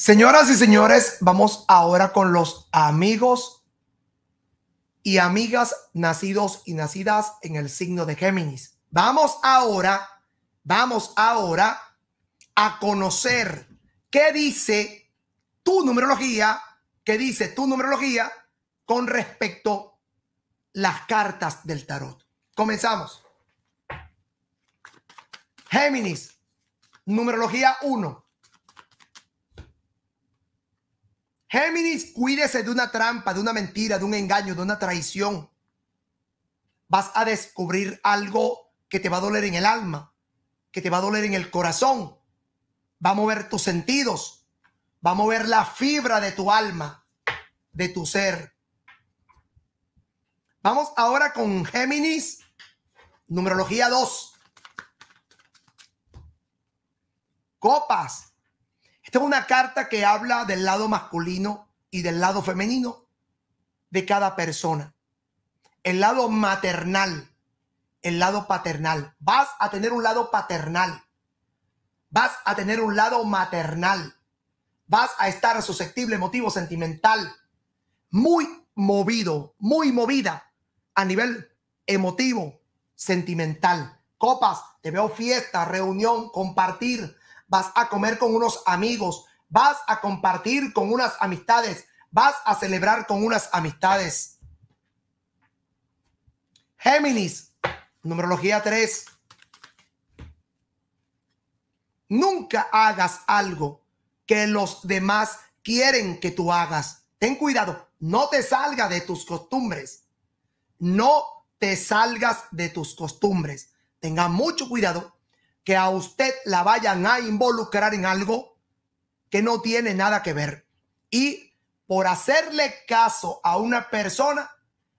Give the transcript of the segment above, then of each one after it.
Señoras y señores, vamos ahora con los amigos y amigas nacidos y nacidas en el signo de Géminis. Vamos ahora, vamos ahora a conocer qué dice tu numerología, qué dice tu numerología con respecto las cartas del tarot. Comenzamos. Géminis, numerología 1. Géminis, cuídese de una trampa, de una mentira, de un engaño, de una traición. Vas a descubrir algo que te va a doler en el alma, que te va a doler en el corazón. Va a mover tus sentidos, va a mover la fibra de tu alma, de tu ser. Vamos ahora con Géminis, numerología 2. Copas, esta es una carta que habla del lado masculino y del lado femenino de cada persona. El lado maternal, el lado paternal. Vas a tener un lado paternal. Vas a tener un lado maternal. Vas a estar susceptible, emotivo, sentimental. Muy movido, muy movida a nivel emotivo, sentimental. Copas, te veo fiesta, reunión, compartir, vas a comer con unos amigos, vas a compartir con unas amistades, vas a celebrar con unas amistades. Géminis, numerología 3. Nunca hagas algo que los demás quieren que tú hagas. Ten cuidado, no te salgas de tus costumbres. No te salgas de tus costumbres. Tenga mucho cuidado que a usted la vayan a involucrar en algo que no tiene nada que ver. Y por hacerle caso a una persona,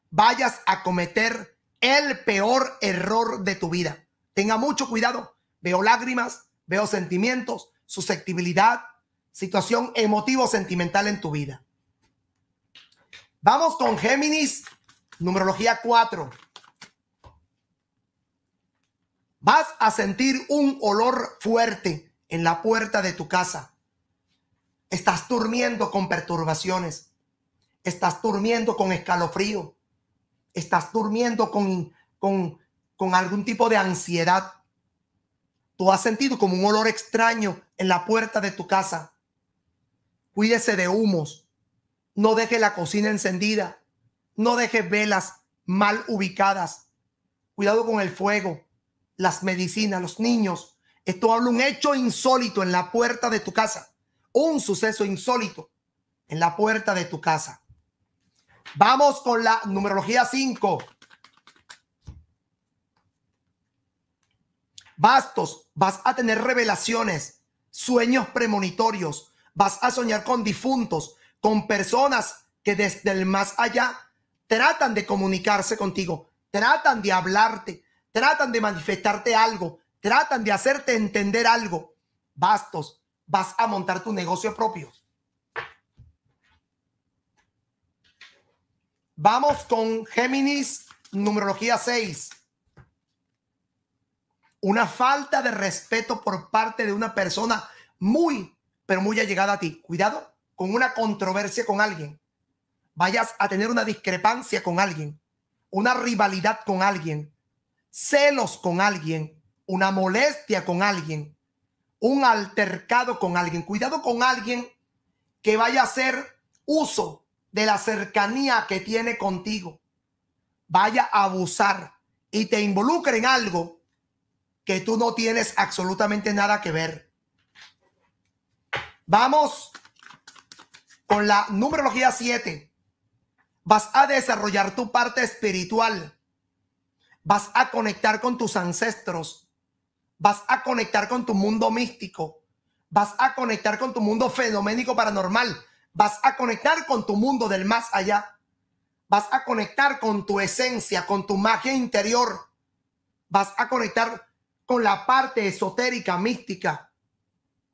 vayas a cometer el peor error de tu vida. Tenga mucho cuidado. Veo lágrimas, veo sentimientos, susceptibilidad, situación emotivo-sentimental en tu vida. Vamos con Géminis, numerología 4. Vas a sentir un olor fuerte en la puerta de tu casa. Estás durmiendo con perturbaciones. Estás durmiendo con escalofrío. Estás durmiendo con, con, algún tipo de ansiedad. Tú has sentido como un olor extraño en la puerta de tu casa. Cuídese de humos. No deje la cocina encendida. No deje velas mal ubicadas. Cuidado con el fuego las medicinas, los niños. Esto habla un hecho insólito en la puerta de tu casa, un suceso insólito en la puerta de tu casa. Vamos con la numerología 5. Bastos, vas a tener revelaciones, sueños premonitorios, vas a soñar con difuntos, con personas que desde el más allá tratan de comunicarse contigo, tratan de hablarte, tratan de manifestarte algo, tratan de hacerte entender algo. Bastos, vas a montar tu negocio propio. Vamos con Géminis, numerología 6. Una falta de respeto por parte de una persona muy, pero muy allegada a ti. Cuidado con una controversia con alguien. Vayas a tener una discrepancia con alguien, una rivalidad con alguien, celos con alguien, una molestia con alguien, un altercado con alguien. Cuidado con alguien que vaya a hacer uso de la cercanía que tiene contigo. Vaya a abusar y te involucre en algo que tú no tienes absolutamente nada que ver. Vamos con la numerología 7. Vas a desarrollar tu parte espiritual vas a conectar con tus ancestros, vas a conectar con tu mundo místico, vas a conectar con tu mundo fenoménico paranormal, vas a conectar con tu mundo del más allá, vas a conectar con tu esencia, con tu magia interior, vas a conectar con la parte esotérica, mística.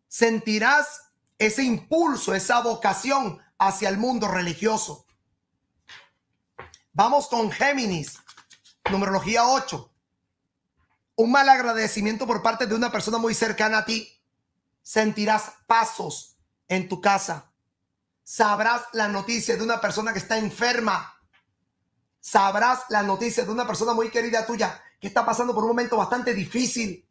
Sentirás ese impulso, esa vocación hacia el mundo religioso. Vamos con Géminis. Numerología 8. Un mal agradecimiento por parte de una persona muy cercana a ti. Sentirás pasos en tu casa. Sabrás la noticia de una persona que está enferma. Sabrás la noticia de una persona muy querida tuya que está pasando por un momento bastante difícil.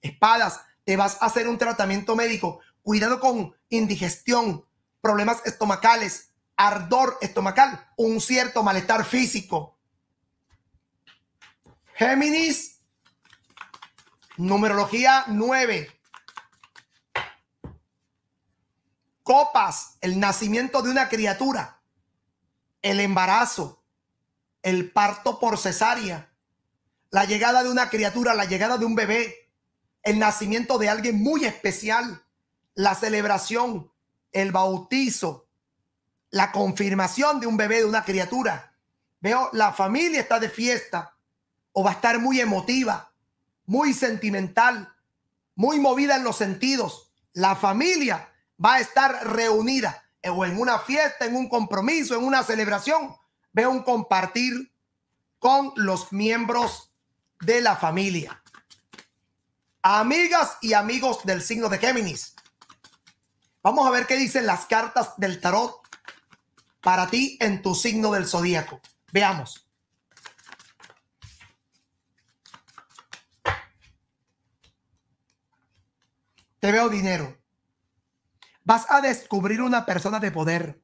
Espadas, te vas a hacer un tratamiento médico. Cuidado con indigestión, problemas estomacales, ardor estomacal, un cierto malestar físico. Géminis, numerología 9. Copas, el nacimiento de una criatura, el embarazo, el parto por cesárea, la llegada de una criatura, la llegada de un bebé, el nacimiento de alguien muy especial, la celebración, el bautizo, la confirmación de un bebé, de una criatura. Veo, la familia está de fiesta o va a estar muy emotiva, muy sentimental, muy movida en los sentidos. La familia va a estar reunida o en una fiesta, en un compromiso, en una celebración. Veo un compartir con los miembros de la familia. Amigas y amigos del signo de Géminis, vamos a ver qué dicen las cartas del tarot para ti en tu signo del zodiaco. Veamos. veo dinero. Vas a descubrir una persona de poder,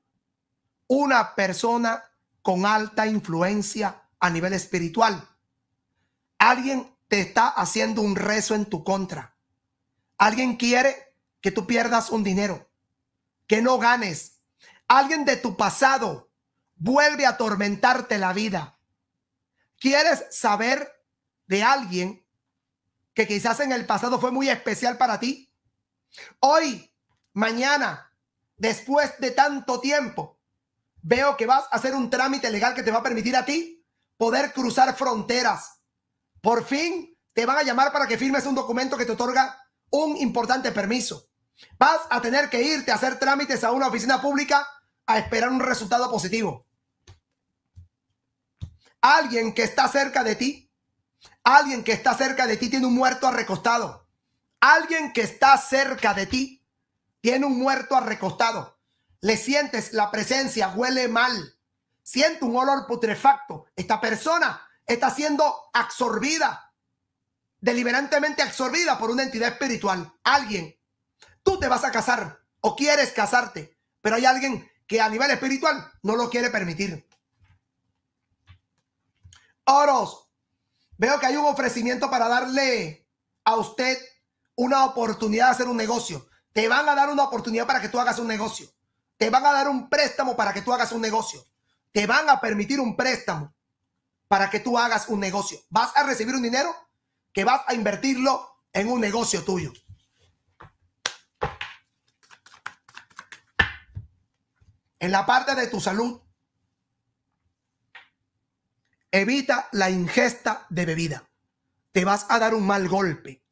una persona con alta influencia a nivel espiritual. Alguien te está haciendo un rezo en tu contra. Alguien quiere que tú pierdas un dinero, que no ganes. Alguien de tu pasado vuelve a atormentarte la vida. ¿Quieres saber de alguien que quizás en el pasado fue muy especial para ti? Hoy, mañana, después de tanto tiempo, veo que vas a hacer un trámite legal que te va a permitir a ti poder cruzar fronteras. Por fin te van a llamar para que firmes un documento que te otorga un importante permiso. Vas a tener que irte a hacer trámites a una oficina pública a esperar un resultado positivo. Alguien que está cerca de ti, alguien que está cerca de ti tiene un muerto recostado. Alguien que está cerca de ti tiene un muerto recostado. Le sientes la presencia, huele mal. Siente un olor putrefacto. Esta persona está siendo absorbida, deliberantemente absorbida por una entidad espiritual. Alguien. Tú te vas a casar o quieres casarte, pero hay alguien que a nivel espiritual no lo quiere permitir. Oros, veo que hay un ofrecimiento para darle a usted una oportunidad de hacer un negocio. Te van a dar una oportunidad para que tú hagas un negocio. Te van a dar un préstamo para que tú hagas un negocio. Te van a permitir un préstamo para que tú hagas un negocio. Vas a recibir un dinero que vas a invertirlo en un negocio tuyo. En la parte de tu salud, evita la ingesta de bebida. Te vas a dar un mal golpe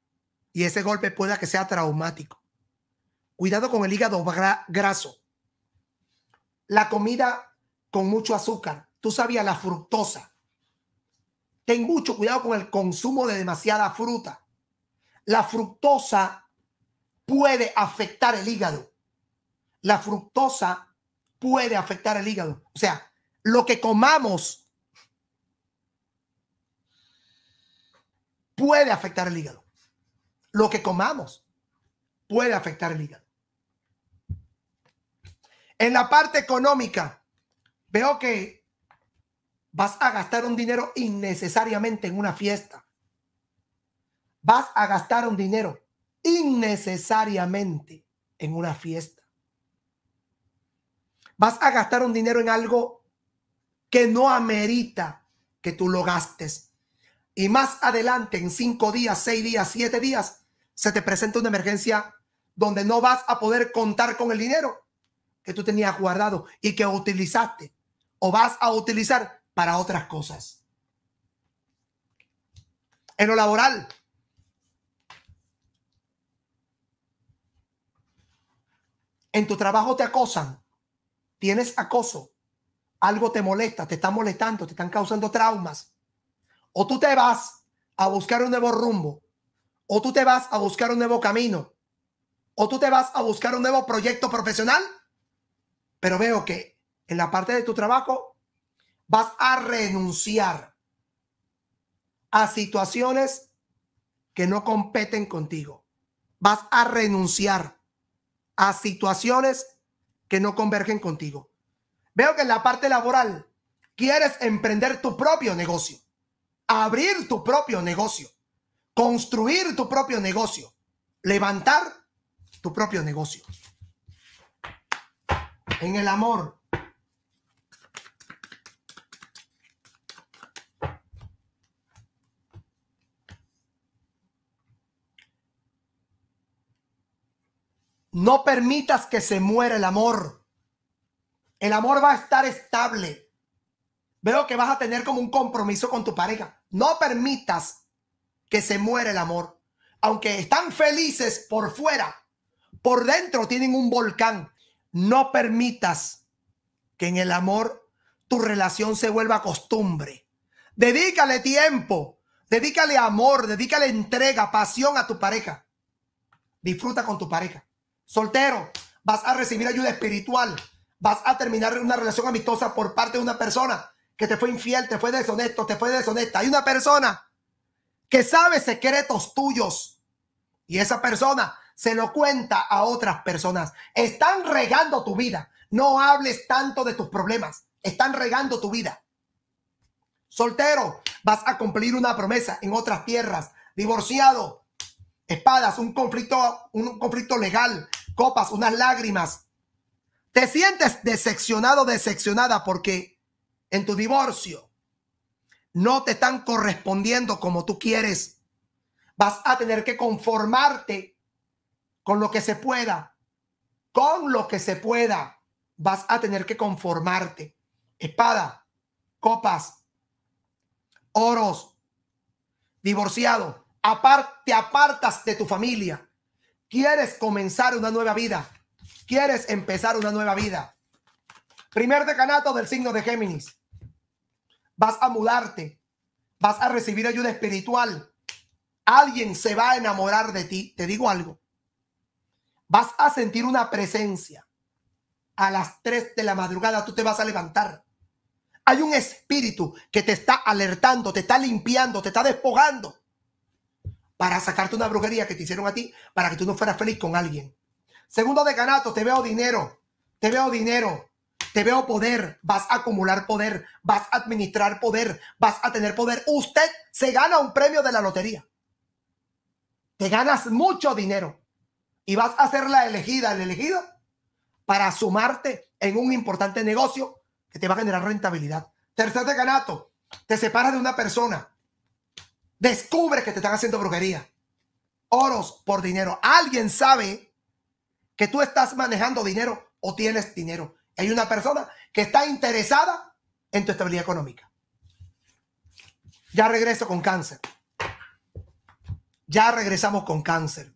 y ese golpe pueda que sea traumático. Cuidado con el hígado graso. La comida con mucho azúcar, tú sabías la fructosa. Ten mucho cuidado con el consumo de demasiada fruta. La fructosa puede afectar el hígado. La fructosa puede afectar el hígado. O sea, lo que comamos puede afectar el hígado lo que comamos puede afectar el hígado. En la parte económica, veo que vas a gastar un dinero innecesariamente en una fiesta. Vas a gastar un dinero innecesariamente en una fiesta. Vas a gastar un dinero en algo que no amerita que tú lo gastes. Y más adelante, en cinco días, seis días, siete días, se te presenta una emergencia donde no vas a poder contar con el dinero que tú tenías guardado y que utilizaste o vas a utilizar para otras cosas. En lo laboral, en tu trabajo te acosan, tienes acoso, algo te molesta, te está molestando, te están causando traumas, o tú te vas a buscar un nuevo rumbo o tú te vas a buscar un nuevo camino, o tú te vas a buscar un nuevo proyecto profesional, pero veo que en la parte de tu trabajo vas a renunciar a situaciones que no competen contigo. Vas a renunciar a situaciones que no convergen contigo. Veo que en la parte laboral quieres emprender tu propio negocio, abrir tu propio negocio construir tu propio negocio, levantar tu propio negocio. En el amor. No permitas que se muera el amor. El amor va a estar estable. Veo que vas a tener como un compromiso con tu pareja. No permitas que se muere el amor. Aunque están felices por fuera, por dentro tienen un volcán. No permitas que en el amor tu relación se vuelva costumbre. Dedícale tiempo, dedícale amor, dedícale entrega, pasión a tu pareja. Disfruta con tu pareja. Soltero, vas a recibir ayuda espiritual, vas a terminar una relación amistosa por parte de una persona que te fue infiel, te fue deshonesto, te fue deshonesta. Hay una persona que sabe secretos tuyos y esa persona se lo cuenta a otras personas. Están regando tu vida. No hables tanto de tus problemas. Están regando tu vida. Soltero, vas a cumplir una promesa en otras tierras. Divorciado, espadas, un conflicto, un conflicto legal, copas, unas lágrimas. Te sientes decepcionado, decepcionada porque en tu divorcio no te están correspondiendo como tú quieres. Vas a tener que conformarte con lo que se pueda. Con lo que se pueda, vas a tener que conformarte. Espada, copas, oros, divorciado. Aparte, apartas de tu familia. Quieres comenzar una nueva vida. Quieres empezar una nueva vida. Primer decanato del signo de Géminis vas a mudarte, vas a recibir ayuda espiritual. Alguien se va a enamorar de ti. Te digo algo. Vas a sentir una presencia. A las 3 de la madrugada tú te vas a levantar. Hay un espíritu que te está alertando, te está limpiando, te está despojando para sacarte una brujería que te hicieron a ti para que tú no fueras feliz con alguien. Segundo de Ganato, te veo dinero, te veo dinero, te veo poder, vas a acumular poder, vas a administrar poder, vas a tener poder. Usted se gana un premio de la lotería. Te ganas mucho dinero y vas a ser la elegida, el elegido, para sumarte en un importante negocio que te va a generar rentabilidad. Tercer decanato, te separas de una persona, descubre que te están haciendo brujería. Oros por dinero. Alguien sabe que tú estás manejando dinero o tienes dinero. Hay una persona que está interesada en tu estabilidad económica. Ya regreso con cáncer. Ya regresamos con cáncer.